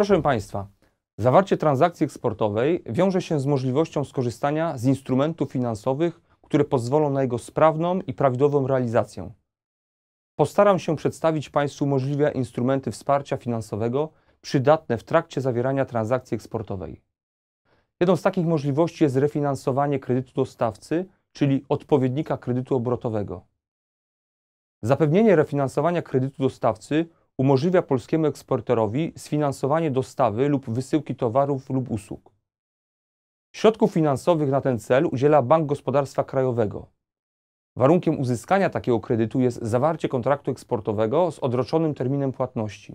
Proszę Państwa, zawarcie transakcji eksportowej wiąże się z możliwością skorzystania z instrumentów finansowych, które pozwolą na jego sprawną i prawidłową realizację. Postaram się przedstawić Państwu możliwe instrumenty wsparcia finansowego przydatne w trakcie zawierania transakcji eksportowej. Jedną z takich możliwości jest refinansowanie kredytu dostawcy, czyli odpowiednika kredytu obrotowego. Zapewnienie refinansowania kredytu dostawcy umożliwia polskiemu eksporterowi sfinansowanie dostawy lub wysyłki towarów lub usług. Środków finansowych na ten cel udziela Bank Gospodarstwa Krajowego. Warunkiem uzyskania takiego kredytu jest zawarcie kontraktu eksportowego z odroczonym terminem płatności.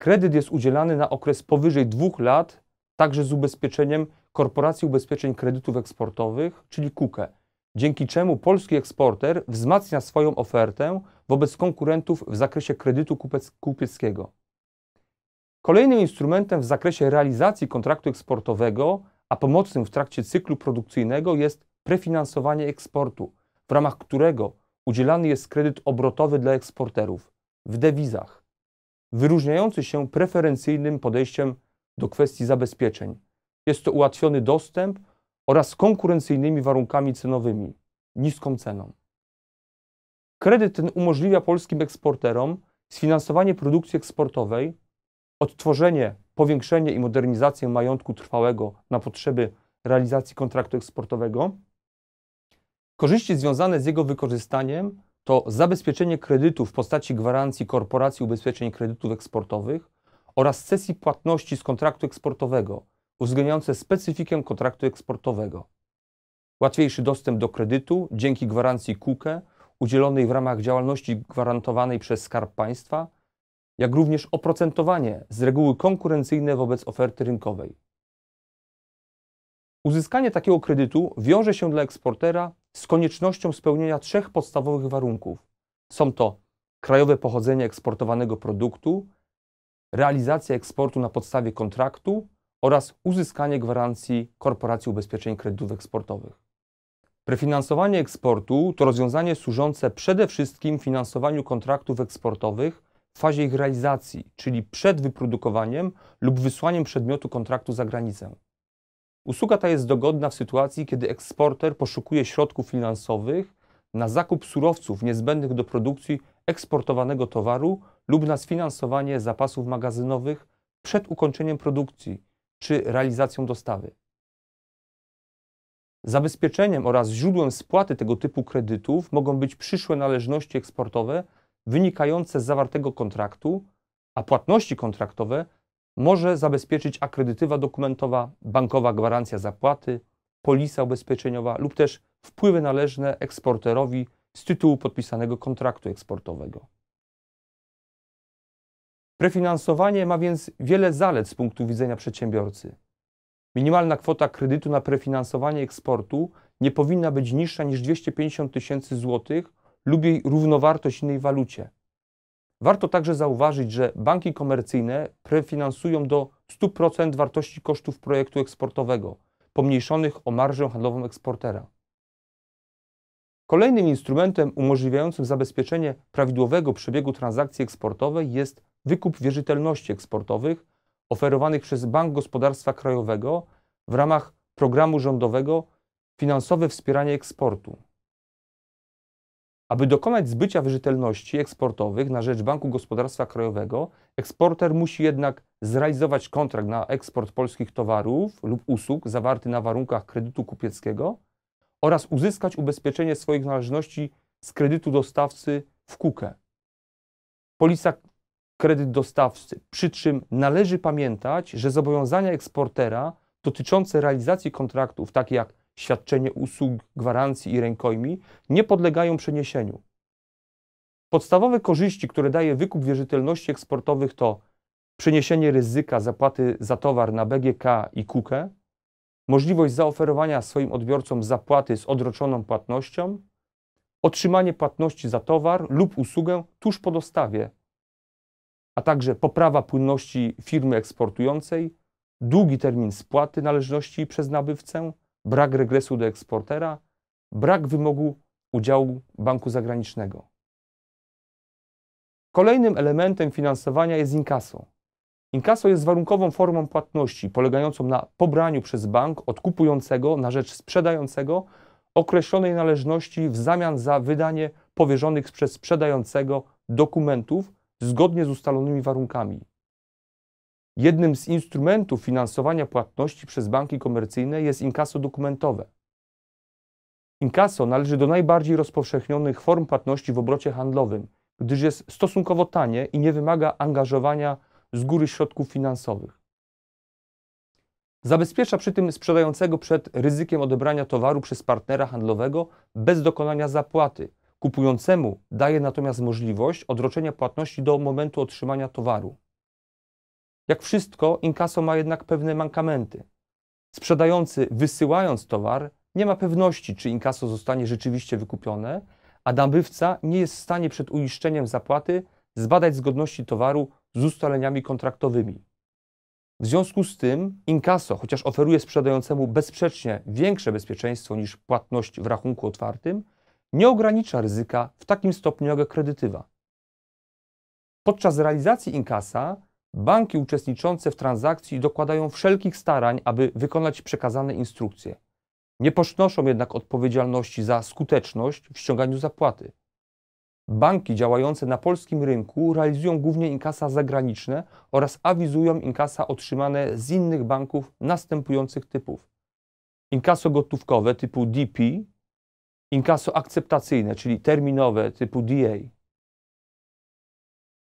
Kredyt jest udzielany na okres powyżej dwóch lat, także z ubezpieczeniem Korporacji Ubezpieczeń Kredytów Eksportowych, czyli KUKE, dzięki czemu polski eksporter wzmacnia swoją ofertę wobec konkurentów w zakresie kredytu kupieckiego. Kolejnym instrumentem w zakresie realizacji kontraktu eksportowego, a pomocnym w trakcie cyklu produkcyjnego jest prefinansowanie eksportu, w ramach którego udzielany jest kredyt obrotowy dla eksporterów w dewizach, wyróżniający się preferencyjnym podejściem do kwestii zabezpieczeń. Jest to ułatwiony dostęp oraz konkurencyjnymi warunkami cenowymi, niską ceną. Kredyt ten umożliwia polskim eksporterom sfinansowanie produkcji eksportowej, odtworzenie, powiększenie i modernizację majątku trwałego na potrzeby realizacji kontraktu eksportowego. Korzyści związane z jego wykorzystaniem to zabezpieczenie kredytu w postaci gwarancji Korporacji Ubezpieczeń Kredytów Eksportowych oraz sesji płatności z kontraktu eksportowego uwzględniające specyfikę kontraktu eksportowego. Łatwiejszy dostęp do kredytu dzięki gwarancji KUKE udzielonej w ramach działalności gwarantowanej przez Skarb Państwa, jak również oprocentowanie z reguły konkurencyjne wobec oferty rynkowej. Uzyskanie takiego kredytu wiąże się dla eksportera z koniecznością spełnienia trzech podstawowych warunków. Są to krajowe pochodzenie eksportowanego produktu, realizacja eksportu na podstawie kontraktu oraz uzyskanie gwarancji Korporacji Ubezpieczeń Kredytów Eksportowych. Prefinansowanie eksportu to rozwiązanie służące przede wszystkim finansowaniu kontraktów eksportowych w fazie ich realizacji, czyli przed wyprodukowaniem lub wysłaniem przedmiotu kontraktu za granicę. Usługa ta jest dogodna w sytuacji, kiedy eksporter poszukuje środków finansowych na zakup surowców niezbędnych do produkcji eksportowanego towaru lub na sfinansowanie zapasów magazynowych przed ukończeniem produkcji czy realizacją dostawy. Zabezpieczeniem oraz źródłem spłaty tego typu kredytów mogą być przyszłe należności eksportowe wynikające z zawartego kontraktu, a płatności kontraktowe może zabezpieczyć akredytywa dokumentowa, bankowa gwarancja zapłaty, polisa ubezpieczeniowa lub też wpływy należne eksporterowi z tytułu podpisanego kontraktu eksportowego. Prefinansowanie ma więc wiele zalet z punktu widzenia przedsiębiorcy. Minimalna kwota kredytu na prefinansowanie eksportu nie powinna być niższa niż 250 tysięcy złotych lub jej równowartość innej walucie. Warto także zauważyć, że banki komercyjne prefinansują do 100% wartości kosztów projektu eksportowego, pomniejszonych o marżę handlową eksportera. Kolejnym instrumentem umożliwiającym zabezpieczenie prawidłowego przebiegu transakcji eksportowej jest wykup wierzytelności eksportowych oferowanych przez Bank Gospodarstwa Krajowego w ramach programu rządowego Finansowe Wspieranie Eksportu. Aby dokonać zbycia wierzytelności eksportowych na rzecz Banku Gospodarstwa Krajowego, eksporter musi jednak zrealizować kontrakt na eksport polskich towarów lub usług zawarty na warunkach kredytu kupieckiego oraz uzyskać ubezpieczenie swoich należności z kredytu dostawcy w KUKE. Polisa kredyt dostawcy. Przy czym należy pamiętać, że zobowiązania eksportera dotyczące realizacji kontraktów, takie jak świadczenie usług, gwarancji i rękojmi, nie podlegają przeniesieniu. Podstawowe korzyści, które daje wykup wierzytelności eksportowych to przeniesienie ryzyka zapłaty za towar na BGK i KUKE, możliwość zaoferowania swoim odbiorcom zapłaty z odroczoną płatnością, otrzymanie płatności za towar lub usługę tuż po dostawie, a także poprawa płynności firmy eksportującej, długi termin spłaty należności przez nabywcę, brak regresu do eksportera, brak wymogu udziału banku zagranicznego. Kolejnym elementem finansowania jest inkaso. Inkaso jest warunkową formą płatności polegającą na pobraniu przez bank od kupującego na rzecz sprzedającego określonej należności w zamian za wydanie powierzonych przez sprzedającego dokumentów zgodnie z ustalonymi warunkami. Jednym z instrumentów finansowania płatności przez banki komercyjne jest inkaso dokumentowe. Inkaso należy do najbardziej rozpowszechnionych form płatności w obrocie handlowym, gdyż jest stosunkowo tanie i nie wymaga angażowania z góry środków finansowych. Zabezpiecza przy tym sprzedającego przed ryzykiem odebrania towaru przez partnera handlowego bez dokonania zapłaty – Kupującemu daje natomiast możliwość odroczenia płatności do momentu otrzymania towaru. Jak wszystko, inkaso ma jednak pewne mankamenty. Sprzedający, wysyłając towar, nie ma pewności, czy inkaso zostanie rzeczywiście wykupione, a nabywca nie jest w stanie przed uiszczeniem zapłaty zbadać zgodności towaru z ustaleniami kontraktowymi. W związku z tym inkaso, chociaż oferuje sprzedającemu bezsprzecznie większe bezpieczeństwo niż płatność w rachunku otwartym, nie ogranicza ryzyka w takim stopniu jak kredytywa. Podczas realizacji inkasa banki uczestniczące w transakcji dokładają wszelkich starań, aby wykonać przekazane instrukcje. Nie ponoszą jednak odpowiedzialności za skuteczność w ściąganiu zapłaty. Banki działające na polskim rynku realizują głównie inkasa zagraniczne oraz awizują inkasa otrzymane z innych banków następujących typów. Inkaso gotówkowe typu DP inkaso akceptacyjne, czyli terminowe typu DA.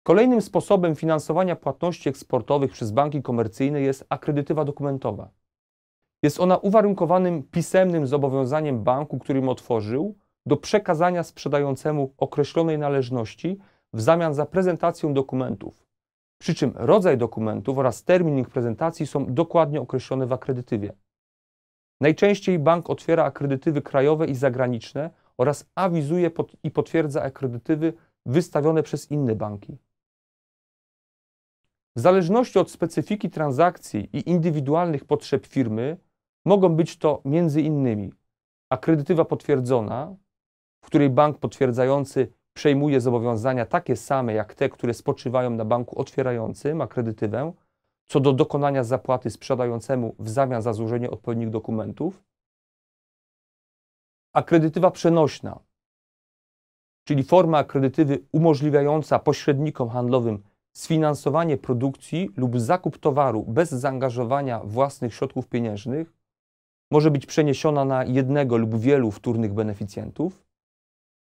Kolejnym sposobem finansowania płatności eksportowych przez banki komercyjne jest akredytywa dokumentowa. Jest ona uwarunkowanym pisemnym zobowiązaniem banku, którym otworzył, do przekazania sprzedającemu określonej należności w zamian za prezentację dokumentów. Przy czym rodzaj dokumentów oraz termin ich prezentacji są dokładnie określone w akredytywie. Najczęściej bank otwiera akredytywy krajowe i zagraniczne oraz awizuje i potwierdza akredytywy wystawione przez inne banki. W zależności od specyfiki transakcji i indywidualnych potrzeb firmy mogą być to m.in. akredytywa potwierdzona, w której bank potwierdzający przejmuje zobowiązania takie same jak te, które spoczywają na banku otwierającym akredytywę, co do dokonania zapłaty sprzedającemu w zamian za złożenie odpowiednich dokumentów. Akredytywa przenośna, czyli forma akredytywy umożliwiająca pośrednikom handlowym sfinansowanie produkcji lub zakup towaru bez zaangażowania własnych środków pieniężnych, może być przeniesiona na jednego lub wielu wtórnych beneficjentów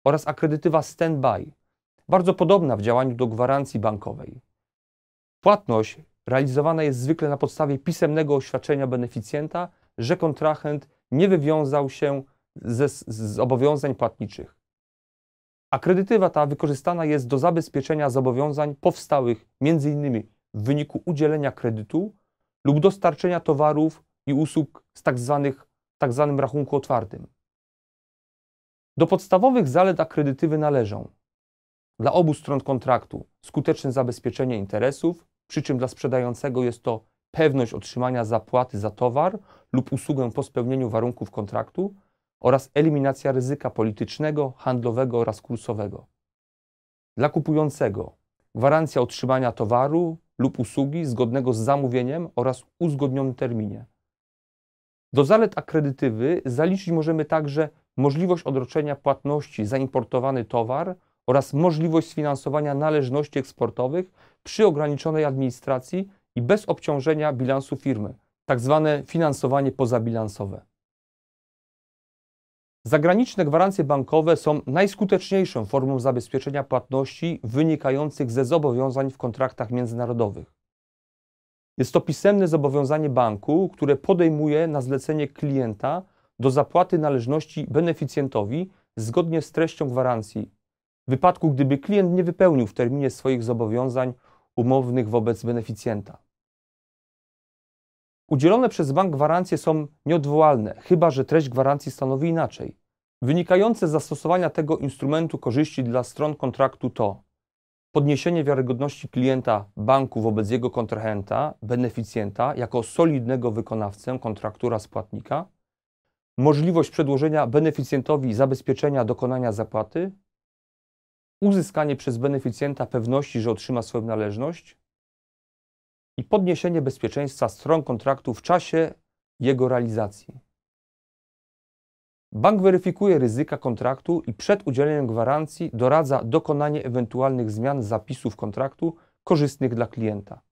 oraz akredytywa standby, bardzo podobna w działaniu do gwarancji bankowej. Płatność realizowana jest zwykle na podstawie pisemnego oświadczenia beneficjenta, że kontrahent nie wywiązał się ze, zobowiązań płatniczych. Akredytywa ta wykorzystana jest do zabezpieczenia zobowiązań powstałych m.in. w wyniku udzielenia kredytu lub dostarczenia towarów i usług z tzw. Tak tzw. Tak rachunku otwartym. Do podstawowych zalet akredytywy należą dla obu stron kontraktu skuteczne zabezpieczenie interesów, przy czym dla sprzedającego jest to pewność otrzymania zapłaty za towar lub usługę po spełnieniu warunków kontraktu oraz eliminacja ryzyka politycznego, handlowego oraz kursowego. Dla kupującego gwarancja otrzymania towaru lub usługi zgodnego z zamówieniem oraz uzgodnionym terminie. Do zalet akredytywy zaliczyć możemy także możliwość odroczenia płatności za importowany towar oraz możliwość sfinansowania należności eksportowych przy ograniczonej administracji i bez obciążenia bilansu firmy, tak zwane finansowanie pozabilansowe. Zagraniczne gwarancje bankowe są najskuteczniejszą formą zabezpieczenia płatności wynikających ze zobowiązań w kontraktach międzynarodowych. Jest to pisemne zobowiązanie banku, które podejmuje na zlecenie klienta do zapłaty należności beneficjentowi zgodnie z treścią gwarancji, w wypadku gdyby klient nie wypełnił w terminie swoich zobowiązań umownych wobec beneficjenta. Udzielone przez bank gwarancje są nieodwołalne, chyba że treść gwarancji stanowi inaczej. Wynikające z zastosowania tego instrumentu korzyści dla stron kontraktu to podniesienie wiarygodności klienta banku wobec jego kontrahenta, beneficjenta, jako solidnego wykonawcę kontraktura z płatnika, możliwość przedłożenia beneficjentowi zabezpieczenia dokonania zapłaty uzyskanie przez beneficjenta pewności, że otrzyma swoją należność i podniesienie bezpieczeństwa stron kontraktu w czasie jego realizacji. Bank weryfikuje ryzyka kontraktu i przed udzieleniem gwarancji doradza dokonanie ewentualnych zmian zapisów kontraktu korzystnych dla klienta.